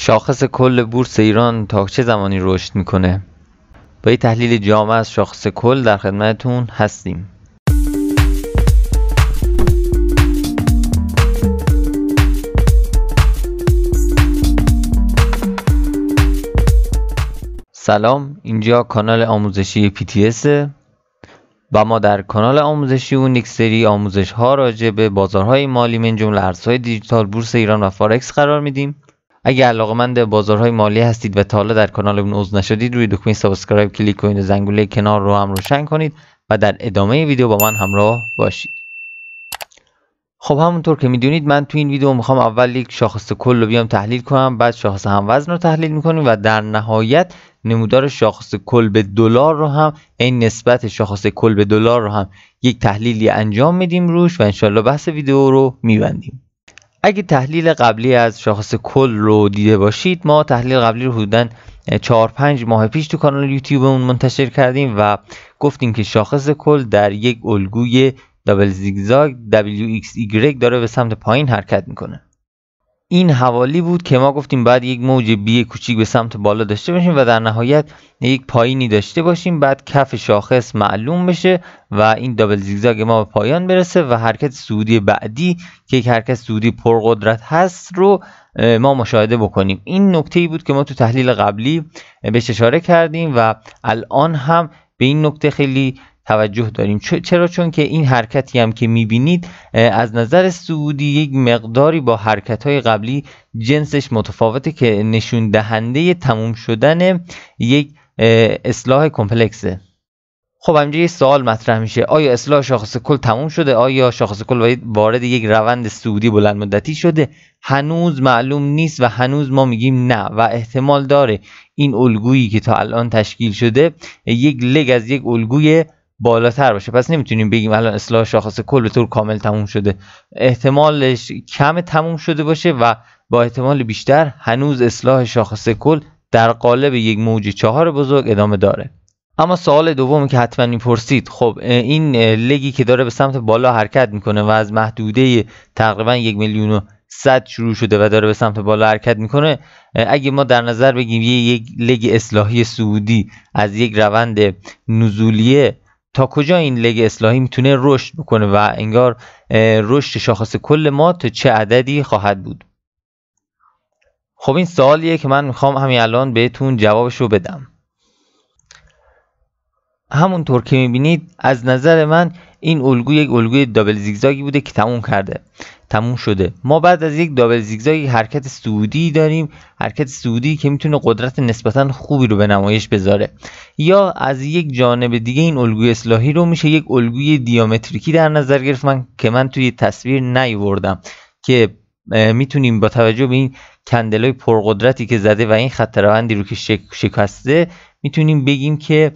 شاخص کل بورس ایران تا چه زمانی رشد میکنه با یه تحلیل جامع از شاخص کل در خدمتتون هستیم سلام اینجا کانال آموزشی PTS و ما در کانال آموزشی و یک سری آموزش ها راجع به بازارهای مالی من جمله ارزهای دیجیتال بورس ایران و فارکس قرار میدیم اگر علاقمند به بازارهای مالی هستید و تا حالا در کانال من عضو نشدید روی دکمه سابسکرایب کلیک کنید و زنگوله کنار رو هم روشن کنید و در ادامه ویدیو با من همراه باشید خب همونطور که میدونید من تو این ویدیو میخوام اول یک شاخص کل رو بیام تحلیل کنم بعد شاخص وزن رو تحلیل میکنیم و در نهایت نمودار شاخص کل به دلار رو هم این نسبت شاخص کل به دلار رو هم یک تحلیلی انجام میدیم روش و انشالله بحث ویدیو رو میبندیم اگه تحلیل قبلی از شاخص کل رو دیده باشید ما تحلیل قبلی رو حدودا 4 5 ماه پیش تو کانال یوتیوبمون منتشر کردیم و گفتیم که شاخص کل در یک الگوی دابل زیگزاگ WXY داره به سمت پایین حرکت میکنه این حوالی بود که ما گفتیم بعد یک موج بی کوچیک به سمت بالا داشته باشیم و در نهایت یک پایینی داشته باشیم بعد کف شاخص معلوم بشه و این دابل زیگزاگ ما به پایان برسه و حرکت سودی بعدی که یک حرکت سعودی پرقدرت هست رو ما مشاهده بکنیم این نکته ای بود که ما تو تحلیل قبلی بهش اشاره کردیم و الان هم به این نکته خیلی توجه داریم چرا چون که این حرکتی هم که میبینید از نظر سعودی یک مقداری با حرکت های قبلی جنسش متفاوته که نشون دهنده تموم شدن یک اصلاح کمپلکسه خب همینجا یه سوال مطرح میشه آیا اصلاح شاخص کل تموم شده آیا شاخص کل وارد یک روند سعودی بلند مدتی شده هنوز معلوم نیست و هنوز ما میگیم نه و احتمال داره این الگویی که تا الان تشکیل شده یک لگ از یک الگوی بالاتر باشه پس نمیتونیم بگیم الان اصلاح شاخص کل به طور کامل تموم شده احتمالش کم تموم شده باشه و با احتمال بیشتر هنوز اصلاح شاخص کل در قالب یک موج چهار بزرگ ادامه داره اما سوال دومی که حتما میپرسید خب این لگی که داره به سمت بالا حرکت میکنه و از محدوده تقریبا یک میلیون و صد شروع شده و داره به سمت بالا حرکت میکنه اگه ما در نظر بگیم یک لگ اصلاحی سعودی از یک روند نزولیه تا کجا این لگ اصلاحی میتونه رشد بکنه و انگار رشد شاخص کل ما تا چه عددی خواهد بود خب این سوالیه که من میخوام همین الان بهتون جوابش رو بدم همونطور که میبینید از نظر من این الگو یک الگوی دابل زیگزاگی بوده که تموم کرده تموم شده ما بعد از یک دابل زیگزاگی حرکت سعودی داریم حرکت سعودی که میتونه قدرت نسبتا خوبی رو به نمایش بذاره یا از یک جانب دیگه این الگوی اصلاحی رو میشه یک الگوی دیامتریکی در نظر گرفت من که من توی تصویر نیوردم که میتونیم با توجه به این کندلای پرقدرتی که زده و این خط روندی رو که شکسته میتونیم بگیم که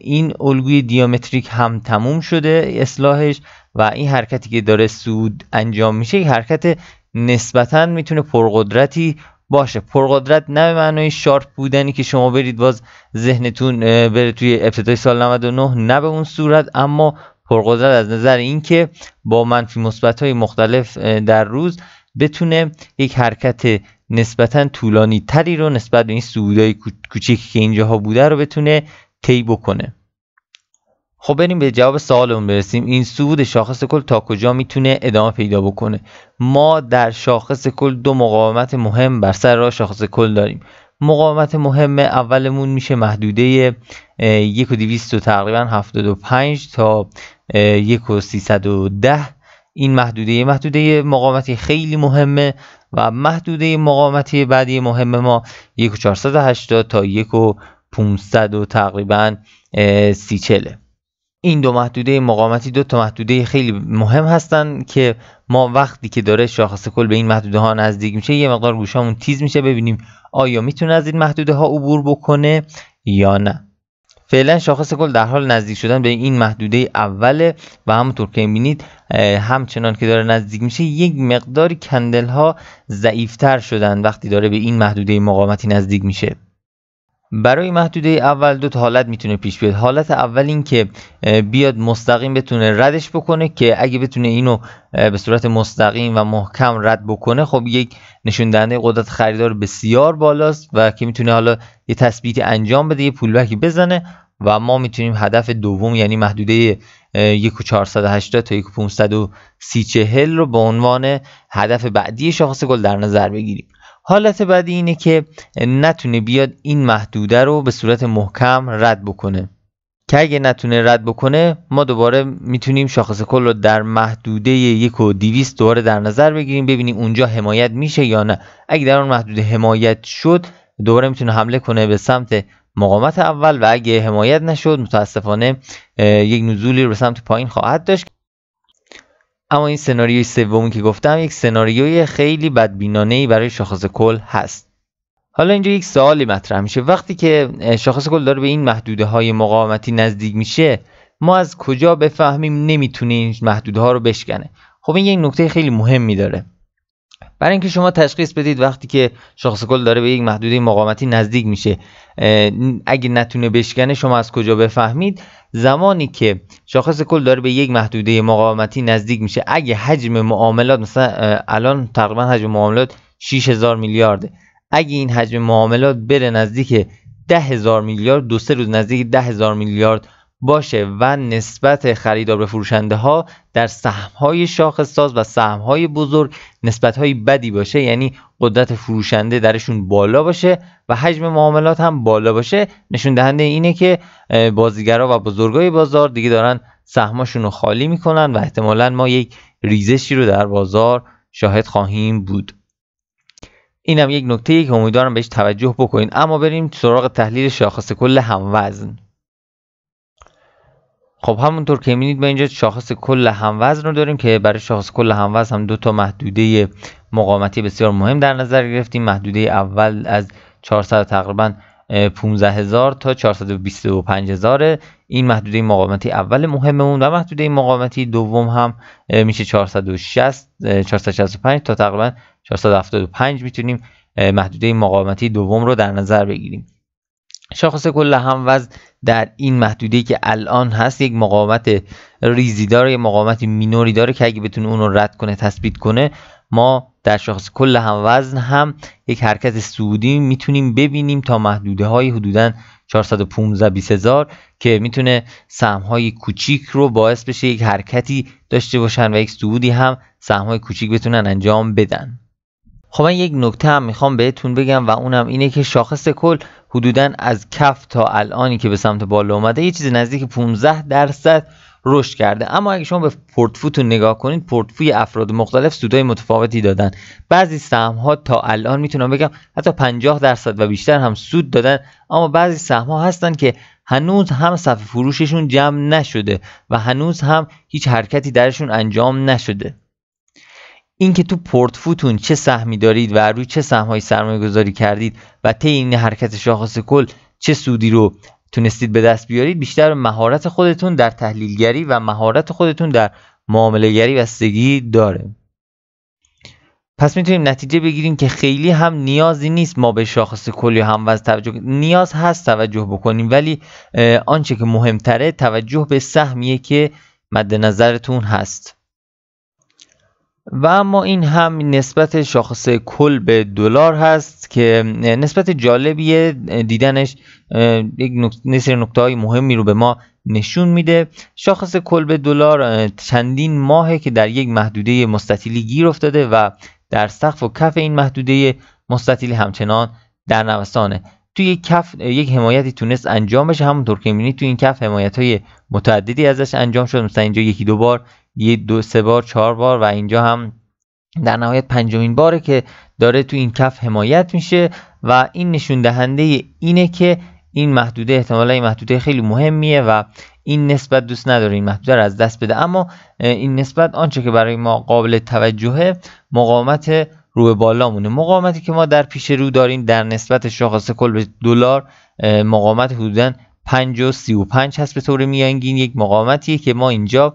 این الگوی دیامتریک هم تموم شده اصلاحش و این حرکتی که داره سود انجام میشه یک حرکت نسبتا میتونه پرقدرتی باشه پرقدرت نه به معنای شارپ بودنی که شما برید باز ذهنتون بره توی ابتدای سال 99 نه به اون صورت اما پرقدرت از نظر اینکه با منفی مثبت های مختلف در روز بتونه یک حرکت نسبتا طولانی تری رو نسبت به این سودای کوچیکی که اینجاها بوده رو بتونه طی بکنه خب بریم به جواب سوالمون برسیم این سود شاخص کل تا کجا میتونه ادامه پیدا بکنه ما در شاخص کل دو مقاومت مهم بر سر راه شاخص کل داریم مقاومت مهم اولمون میشه محدوده یک و تقریبا 75 تا یک و ده این محدوده محدوده مقاومتی خیلی مهمه و محدوده مقاومتی بعدی مهم ما 1480 تا 1500 و تقریبا چله این دو محدوده مقاومتی دو تا محدوده خیلی مهم هستن که ما وقتی که داره شاخص کل به این محدوده ها نزدیک میشه یه مقدار گوشامون تیز میشه ببینیم آیا میتونه از این محدوده ها عبور بکنه یا نه فعلا شاخص گل در حال نزدیک شدن به این محدوده اوله و همونطور که میبینید همچنان که داره نزدیک میشه یک مقداری کندل ها ضعیفتر شدن وقتی داره به این محدوده مقامتی نزدیک میشه برای محدوده اول دو تا حالت میتونه پیش بیاد حالت اول این که بیاد مستقیم بتونه ردش بکنه که اگه بتونه اینو به صورت مستقیم و محکم رد بکنه خب یک نشون دهنده قدرت خریدار بسیار بالاست و که میتونه حالا یه تثبیت انجام بده یه پولبکی بزنه و ما میتونیم هدف دوم یعنی محدوده 1480 تا 1530 رو به عنوان هدف بعدی شاخص گل در نظر بگیریم حالت بعدی اینه که نتونه بیاد این محدوده رو به صورت محکم رد بکنه که اگه نتونه رد بکنه ما دوباره میتونیم شاخص کل رو در محدوده یک و دیویست دوباره در نظر بگیریم ببینیم اونجا حمایت میشه یا نه اگه در اون محدوده حمایت شد دوباره میتونه حمله کنه به سمت مقاومت اول و اگه حمایت نشد متاسفانه یک نزولی رو سمت پایین خواهد داشت اما این سناریوی سومی که گفتم یک سناریوی خیلی بدبینانه برای شاخص کل هست حالا اینجا یک سوالی مطرح میشه وقتی که شاخص کل داره به این محدوده های مقاومتی نزدیک میشه ما از کجا بفهمیم نمیتونه این محدوده ها رو بشکنه خب این یک نکته خیلی مهمی داره برای اینکه شما تشخیص بدید وقتی که شاخص کل داره به یک محدوده مقاومتی نزدیک میشه اگه نتونه بشکنه شما از کجا بفهمید زمانی که شاخص کل داره به یک محدوده مقاومتی نزدیک میشه اگه حجم معاملات مثلا الان تقریبا حجم معاملات 6000 میلیارده اگه این حجم معاملات بره نزدیک 10000 میلیارد دو سه روز نزدیک 10000 میلیارد باشه و نسبت خریدار به فروشنده ها در سهم های شاخص ساز و سهم های بزرگ نسبت های بدی باشه یعنی قدرت فروشنده درشون بالا باشه و حجم معاملات هم بالا باشه نشون دهنده اینه که بازیگرا و بزرگای بازار دیگه دارن سهماشون رو خالی میکنن و احتمالا ما یک ریزشی رو در بازار شاهد خواهیم بود اینم یک نکته ای که امیدوارم بهش توجه بکنید اما بریم سراغ تحلیل شاخص کل هم وزن خب همونطور که میدید ما اینجا شاخص کل هموزن رو داریم که برای شاخص کل هموزن هم دو تا محدوده مقامتی بسیار مهم در نظر گرفتیم محدوده اول از 400 تقریبا 15 هزار تا 425 هزاره این محدوده مقامتی اول مهممون و محدوده مقامتی دوم هم میشه 460 465 تا تقریبا 475 میتونیم محدوده مقامتی دوم رو در نظر بگیریم شاخص کل هم وزن در این محدوده که الان هست یک مقاومت ریزی داره یک مقاومت مینوری داره که اگه بتونه اون رو رد کنه تثبیت کنه ما در شاخص کل هم وزن هم یک حرکت سعودی میتونیم ببینیم تا محدوده های حدوداً 415 20000 که میتونه سهم های کوچیک رو باعث بشه یک حرکتی داشته باشن و یک سعودی هم سهم های کوچیک بتونن انجام بدن خب من یک نکته هم میخوام بهتون بگم و اونم اینه که شاخص کل حدودا از کف تا الانی که به سمت بالا اومده یه چیزی نزدیک 15 درصد رشد کرده اما اگه شما به پورتفوتون نگاه کنید پورتفوی افراد مختلف سودای متفاوتی دادن بعضی سهم ها تا الان میتونم بگم حتی 50 درصد و بیشتر هم سود دادن اما بعضی سهم ها هستن که هنوز هم صفحه فروششون جمع نشده و هنوز هم هیچ حرکتی درشون انجام نشده اینکه تو پورتفوتون چه سهمی دارید و روی چه سهمهایی سرمایه گذاری کردید و طی این حرکت شاخص کل چه سودی رو تونستید به دست بیارید بیشتر مهارت خودتون در تحلیلگری و مهارت خودتون در معاملهگری بستگی داره پس میتونیم نتیجه بگیریم که خیلی هم نیازی نیست ما به شاخص کلی هم وز توجه نیاز هست توجه بکنیم ولی آنچه که مهمتره توجه به سهمیه که مد نظرتون هست و اما این هم نسبت شاخص کل به دلار هست که نسبت جالبیه دیدنش یک نکته نکته های مهمی رو به ما نشون میده شاخص کل به دلار چندین ماهه که در یک محدوده مستطیلی گیر افتاده و در سقف و کف این محدوده مستطیلی همچنان در نوسانه توی یک کف یک حمایتی تونست انجام بشه همونطور که میبینید توی این کف حمایت های متعددی ازش انجام شد مثلا اینجا یکی دو بار یه دو سه بار چهار بار و اینجا هم در نهایت پنجمین باره که داره تو این کف حمایت میشه و این نشون دهنده اینه که این محدوده احتمالا این محدوده خیلی مهمیه و این نسبت دوست نداره این محدوده رو از دست بده اما این نسبت آنچه که برای ما قابل توجهه مقاومت رو بالا مونه مقاومتی که ما در پیش رو داریم در نسبت شاخص کل به دلار مقاومت حدودا 5 و 35 هست به طور میانگین یک مقاومتیه که ما اینجا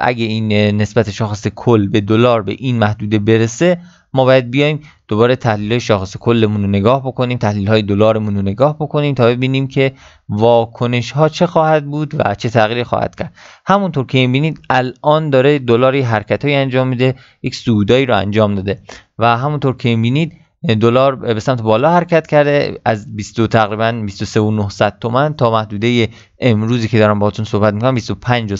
اگه این نسبت شاخص کل به دلار به این محدوده برسه ما باید بیایم دوباره تحلیل های شاخص کلمون رو نگاه بکنیم تحلیل های دلارمون رو نگاه بکنیم تا ببینیم که واکنش ها چه خواهد بود و چه تغییری خواهد کرد همونطور که میبینید الان داره دلاری حرکت های انجام میده یک سودایی رو انجام داده و همونطور که میبینید یعنی دلار به سمت بالا حرکت کرده از 22 تقریبا 23900 تومن تا محدوده امروزی که دارم باهاتون صحبت میکنم 25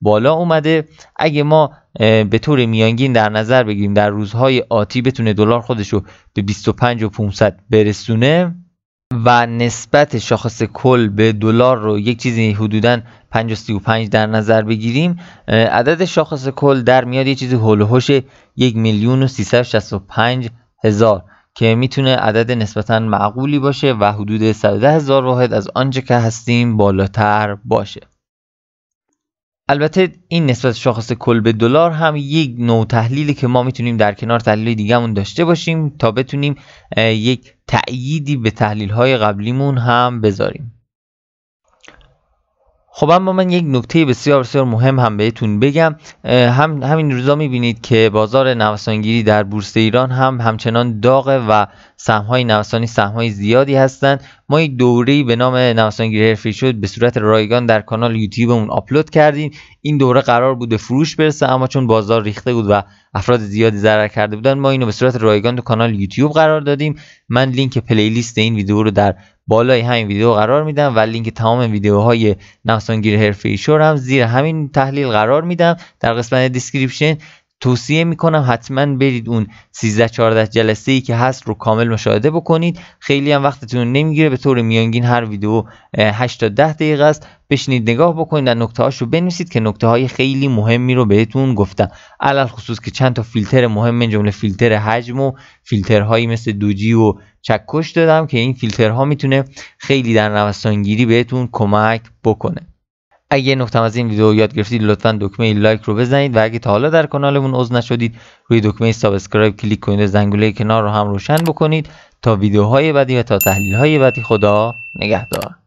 بالا اومده اگه ما به طور میانگین در نظر بگیریم در روزهای آتی بتونه دلار خودش رو به 25 500 برسونه و نسبت شاخص کل به دلار رو یک چیزی حدودا 535 در نظر بگیریم عدد شاخص کل در میاد یه چیزی هول میلیون و هزار که میتونه عدد نسبتا معقولی باشه و حدود 110 هزار واحد از آنچه که هستیم بالاتر باشه البته این نسبت شاخص کل به دلار هم یک نوع تحلیلی که ما میتونیم در کنار تحلیل دیگهمون داشته باشیم تا بتونیم یک تأییدی به تحلیل های قبلیمون هم بذاریم خب اما من یک نکته بسیار بسیار مهم هم بهتون بگم هم همین روزا میبینید که بازار نوسانگیری در بورس ایران هم همچنان داغه و های نوسانی های زیادی هستند ما یک دوره‌ای به نام نوسانگیری حرفه‌ای شد به صورت رایگان در کانال یوتیوبمون آپلود کردیم این دوره قرار بود به فروش برسه اما چون بازار ریخته بود و افراد زیادی ضرر کرده بودن ما اینو به صورت رایگان تو کانال یوتیوب قرار دادیم من لینک پلیلیست این ویدیو رو در بالای همین ویدیو قرار میدم و لینک تمام ویدیوهای نوسانگیر حرفه‌ای شو هم زیر همین تحلیل قرار میدم در قسمت دیسکریپشن توصیه میکنم حتما برید اون 13 14 جلسه ای که هست رو کامل مشاهده بکنید خیلی هم وقتتون نمیگیره به طور میانگین هر ویدیو 8 تا 10 دقیقه است بشینید نگاه بکنید در نکته هاش رو بنویسید که نکته های خیلی مهمی رو بهتون گفتم علل خصوص که چند تا فیلتر مهم من جمله فیلتر حجم و فیلترهایی مثل دوجی و چکش دادم که این فیلترها میتونه خیلی در نوسانگیری بهتون کمک بکنه اگه یه نکته از این ویدیو یاد گرفتید لطفا دکمه لایک رو بزنید و اگه تا حالا در کانالمون عضو نشدید روی دکمه سابسکرایب کلیک کنید و زنگوله کنار رو هم روشن بکنید تا ویدیوهای بعدی و تا های بعدی خدا نگهدار